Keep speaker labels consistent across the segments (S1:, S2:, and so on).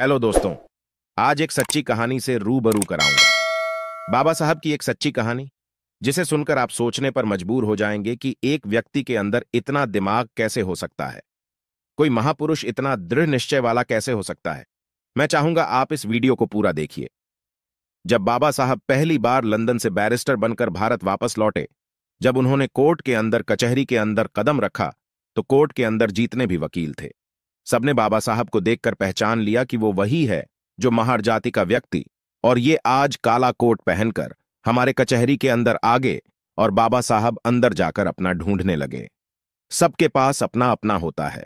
S1: hello दोस्तों आज एक सच्ची कहानी से रूबरू कराऊंगा बाबा साहब की एक सच्ची कहानी जिसे सुनकर आप सोचने पर मजबूर हो जाएंगे कि एक व्यक्ति के अंदर इतना दिमाग कैसे हो सकता है कोई महापुरुष इतना दृढ़ निश्चय वाला कैसे हो सकता है मैं चाहूंगा आप इस वीडियो को पूरा देखिए जब बाबा साहब पहली बार लंदन से बैरिस्टर बनकर भारत वापस लौटे जब उन्होंने कोर्ट के अंदर कचहरी के अंदर कदम रखा तो कोर्ट के अंदर जीतने भी वकील थे सबने बाबा साहब को देखकर पहचान लिया कि वो वही है जो महार जाति का व्यक्ति और ये आज काला कोट पहनकर हमारे कचहरी के अंदर आ गए और बाबा साहब अंदर जाकर अपना ढूंढने लगे सबके पास अपना अपना होता है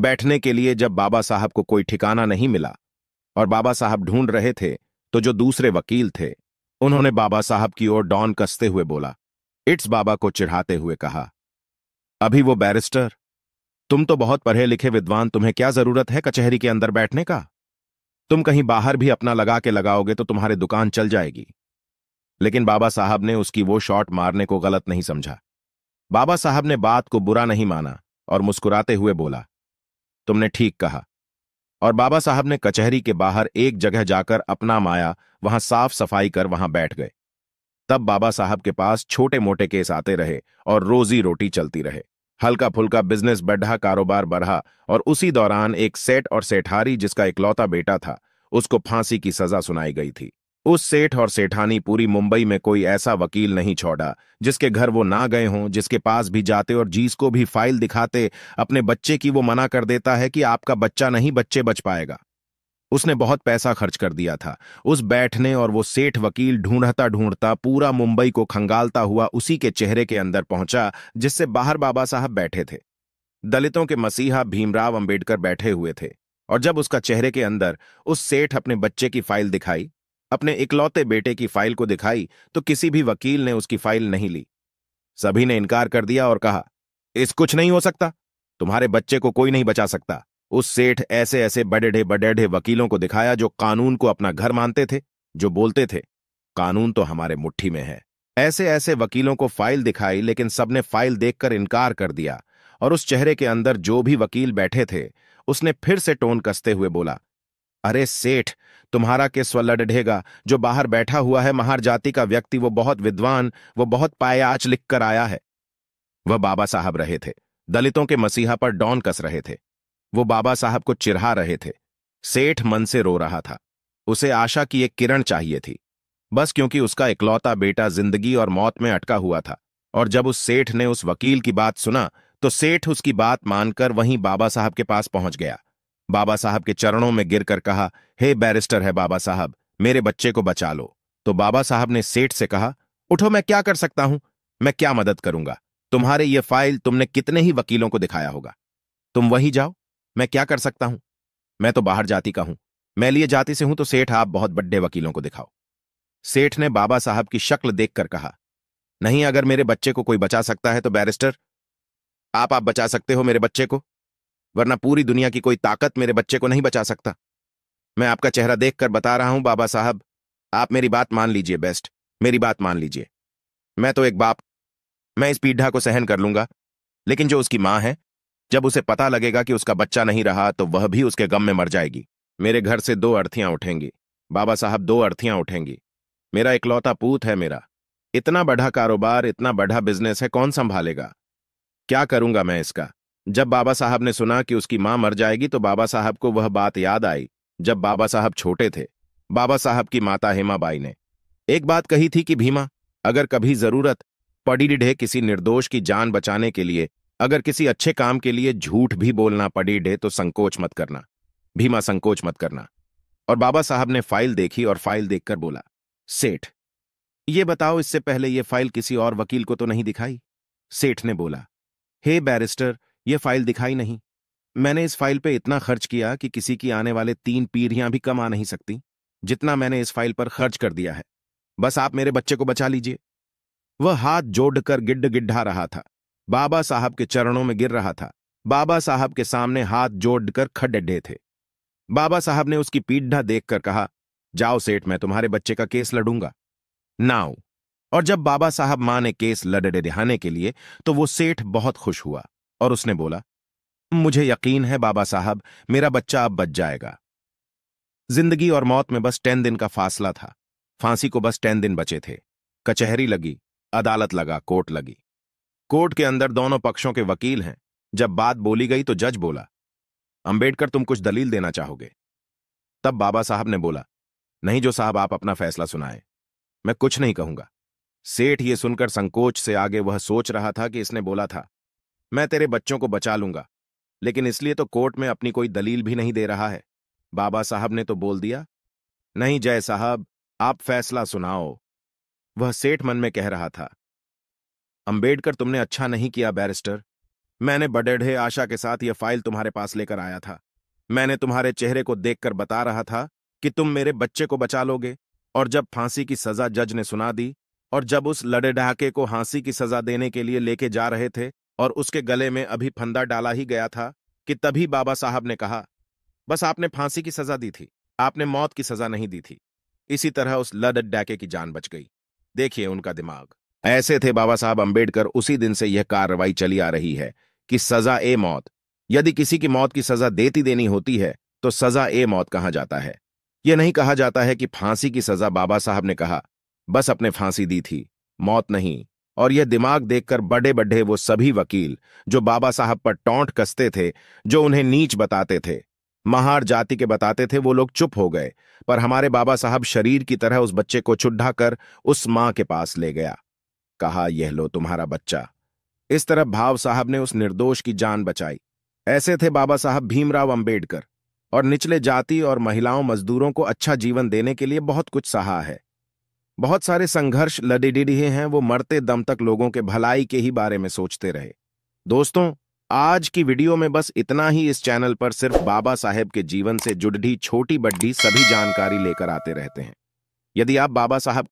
S1: बैठने के लिए जब बाबा साहब को कोई ठिकाना नहीं मिला और बाबा साहब ढूंढ रहे थे तो जो दूसरे वकील थे उन्होंने बाबा साहब की ओर डॉन कसते हुए बोला इट्स बाबा को चिढ़ाते हुए कहा अभी वो बैरिस्टर तुम तो बहुत पढ़े लिखे विद्वान तुम्हें क्या जरूरत है कचहरी के अंदर बैठने का तुम कहीं बाहर भी अपना लगा के लगाओगे तो तुम्हारी दुकान चल जाएगी लेकिन बाबा साहब ने उसकी वो शॉट मारने को गलत नहीं समझा बाबा साहब ने बात को बुरा नहीं माना और मुस्कुराते हुए बोला तुमने ठीक कहा और बाबा साहब ने कचहरी के बाहर एक जगह जाकर अपना माया वहां साफ सफाई कर वहां बैठ गए तब बाबा साहब के पास छोटे मोटे केस आते रहे और रोजी रोटी चलती रहे हल्का फुल्का बिजनेस बढ़ा कारोबार बढ़ा और उसी दौरान एक सेठ और सेठारी जिसका इकलौता बेटा था उसको फांसी की सजा सुनाई गई थी उस सेठ और सेठानी पूरी मुंबई में कोई ऐसा वकील नहीं छोड़ा जिसके घर वो ना गए हों जिसके पास भी जाते और जीस को भी फाइल दिखाते अपने बच्चे की वो मना कर देता है कि आपका बच्चा नहीं बच्चे बच पाएगा उसने बहुत पैसा खर्च कर दिया था उस बैठने और वो सेठ वकील ढूंढता ढूंढता पूरा मुंबई को खंगालता हुआ उसी के चेहरे के अंदर पहुंचा जिससे बाहर बाबा साहब बैठे थे दलितों के मसीहा भीमराव अंबेडकर बैठे हुए थे और जब उसका चेहरे के अंदर उस सेठ अपने बच्चे की फाइल दिखाई अपने इकलौते बेटे की फाइल को दिखाई तो किसी भी वकील ने उसकी फाइल नहीं ली सभी ने इनकार कर दिया और कहा इस कुछ नहीं हो सकता तुम्हारे बच्चे को कोई नहीं बचा सकता उस सेठ ऐसे ऐसे बडेढ़े बडेढ़े वकीलों को दिखाया जो कानून को अपना घर मानते थे जो बोलते थे कानून तो हमारे मुट्ठी में है ऐसे ऐसे वकीलों को फाइल दिखाई लेकिन सबने फाइल देखकर इनकार कर दिया और उस चेहरे के अंदर जो भी वकील बैठे थे उसने फिर से टोन कसते हुए बोला अरे सेठ तुम्हारा किस लड़ेगा जो बाहर बैठा हुआ है महार जाति का व्यक्ति वो बहुत विद्वान वो बहुत पायाच लिख कर आया है वह बाबा साहब रहे थे दलितों के मसीहा पर डॉन कस रहे थे वो बाबा साहब को चिरा रहे थे सेठ मन से रो रहा था उसे आशा की एक किरण चाहिए थी बस क्योंकि उसका इकलौता बेटा जिंदगी और मौत में अटका हुआ था और जब उस सेठ ने उस वकील की बात सुना तो सेठ उसकी बात मानकर वहीं बाबा साहब के पास पहुंच गया बाबा साहब के चरणों में गिरकर कहा हे hey, बैरिस्टर है बाबा साहब मेरे बच्चे को बचा लो तो बाबा साहब ने सेठ से कहा उठो मैं क्या कर सकता हूं मैं क्या मदद करूंगा तुम्हारे ये फाइल तुमने कितने ही वकीलों को दिखाया होगा तुम वहीं जाओ मैं क्या कर सकता हूं मैं तो बाहर जाति का हूं मैं लिए जाति से हूं तो सेठ आप बहुत बड्डे वकीलों को दिखाओ सेठ ने बाबा साहब की शक्ल देखकर कहा नहीं अगर मेरे बच्चे को कोई बचा सकता है तो बैरिस्टर आप आप बचा सकते हो मेरे बच्चे को वरना पूरी दुनिया की कोई ताकत मेरे बच्चे को नहीं बचा सकता मैं आपका चेहरा देखकर बता रहा हूं बाबा साहब आप मेरी बात मान लीजिए बेस्ट मेरी बात मान लीजिए मैं तो एक बाप मैं इस पीढ़ा को सहन कर लूंगा लेकिन जो उसकी मां है जब उसे पता लगेगा कि उसका बच्चा नहीं रहा तो वह भी उसके गम में मर जाएगी मेरे घर से दो अर्थियां उठेंगी बाबा साहब दो अर्थियां उठेंगी मेरा इकलौता पूत है मेरा इतना बढ़ा कारोबार इतना बढ़ा बिजनेस है कौन संभालेगा क्या करूंगा मैं इसका जब बाबा साहब ने सुना कि उसकी मां मर जाएगी तो बाबा साहब को वह बात याद आई जब बाबा साहब छोटे थे बाबा साहब की माता हेमाबाई ने एक बात कही थी कि भीमा अगर कभी जरूरत पड़ी डिढे किसी निर्दोष की जान बचाने के लिए अगर किसी अच्छे काम के लिए झूठ भी बोलना पड़ी डे तो संकोच मत करना भीमा संकोच मत करना और बाबा साहब ने फाइल देखी और फाइल देखकर बोला सेठ ये बताओ इससे पहले ये फाइल किसी और वकील को तो नहीं दिखाई सेठ ने बोला हे hey, बैरिस्टर ये फाइल दिखाई नहीं मैंने इस फाइल पे इतना खर्च किया कि किसी की आने वाले तीन पीढ़ियां भी कम आ नहीं सकती जितना मैंने इस फाइल पर खर्च कर दिया है बस आप मेरे बच्चे को बचा लीजिए वह हाथ जोड़कर गिड्ड गिड्ढा रहा था बाबा साहब के चरणों में गिर रहा था बाबा साहब के सामने हाथ जोड़कर खड्डे थे बाबा साहब ने उसकी पीढ़ा देखकर कहा जाओ सेठ मैं तुम्हारे बच्चे का केस लड़ूंगा नाउ और जब बाबा साहब मां ने केस लड़े रिहाने के लिए तो वो सेठ बहुत खुश हुआ और उसने बोला मुझे यकीन है बाबा साहब मेरा बच्चा अब बच जाएगा जिंदगी और मौत में बस टेन दिन का फासला था फांसी को बस टेन दिन बचे थे कचहरी लगी अदालत लगा कोर्ट लगी कोर्ट के अंदर दोनों पक्षों के वकील हैं जब बात बोली गई तो जज बोला अंबेडकर तुम कुछ दलील देना चाहोगे तब बाबा साहब ने बोला नहीं जो साहब आप अपना फैसला सुनाए मैं कुछ नहीं कहूंगा सेठ ये सुनकर संकोच से आगे वह सोच रहा था कि इसने बोला था मैं तेरे बच्चों को बचा लूंगा लेकिन इसलिए तो कोर्ट में अपनी कोई दलील भी नहीं दे रहा है बाबा साहब ने तो बोल दिया नहीं जय साहब आप फैसला सुनाओ वह सेठ मन में कह रहा था अंबेडकर तुमने अच्छा नहीं किया बैरिस्टर मैंने बडेढ़े आशा के साथ यह फाइल तुम्हारे पास लेकर आया था मैंने तुम्हारे चेहरे को देखकर बता रहा था कि तुम मेरे बच्चे को बचा लोगे और जब फांसी की सजा जज ने सुना दी और जब उस लड़े को हांसी की सजा देने के लिए लेके जा रहे थे और उसके गले में अभी फंदा डाला ही गया था कि तभी बाबा साहब ने कहा बस आपने फांसी की सजा दी थी आपने मौत की सजा नहीं दी थी इसी तरह उस लड़ डाके की जान बच गई देखिए उनका दिमाग ऐसे थे बाबा साहब अंबेडकर उसी दिन से यह कार्रवाई चली आ रही है कि सजा ए मौत यदि किसी की मौत की सजा देती देनी होती है तो सजा ए मौत कहा जाता है यह नहीं कहा जाता है कि फांसी की सजा बाबा साहब ने कहा बस अपने फांसी दी थी मौत नहीं और यह दिमाग देखकर बड़े बड़े वो सभी वकील जो बाबा साहब पर टोंट कसते थे जो उन्हें नीच बताते थे महार जाति के बताते थे वो लोग चुप हो गए पर हमारे बाबा साहब शरीर की तरह उस बच्चे को चुड्ढा कर उस मां के पास ले गया कहा यह लो तुम्हारा बच्चा इस तरह भाव साहब ने उस निर्दोष की जान बचाई ऐसे थे बाबा साहब भीमराव अंबेडकर और निचले जाति और महिलाओं मजदूरों को अच्छा जीवन देने के लिए बहुत कुछ सहा है बहुत सारे संघर्ष लड़े हैं वो मरते दम तक लोगों के भलाई के ही बारे में सोचते रहे दोस्तों आज की वीडियो में बस इतना ही इस चैनल पर सिर्फ बाबा साहेब के जीवन से जुड़ी छोटी बड्डी सभी जानकारी लेकर आते रहते हैं यदि आप बाबा साहब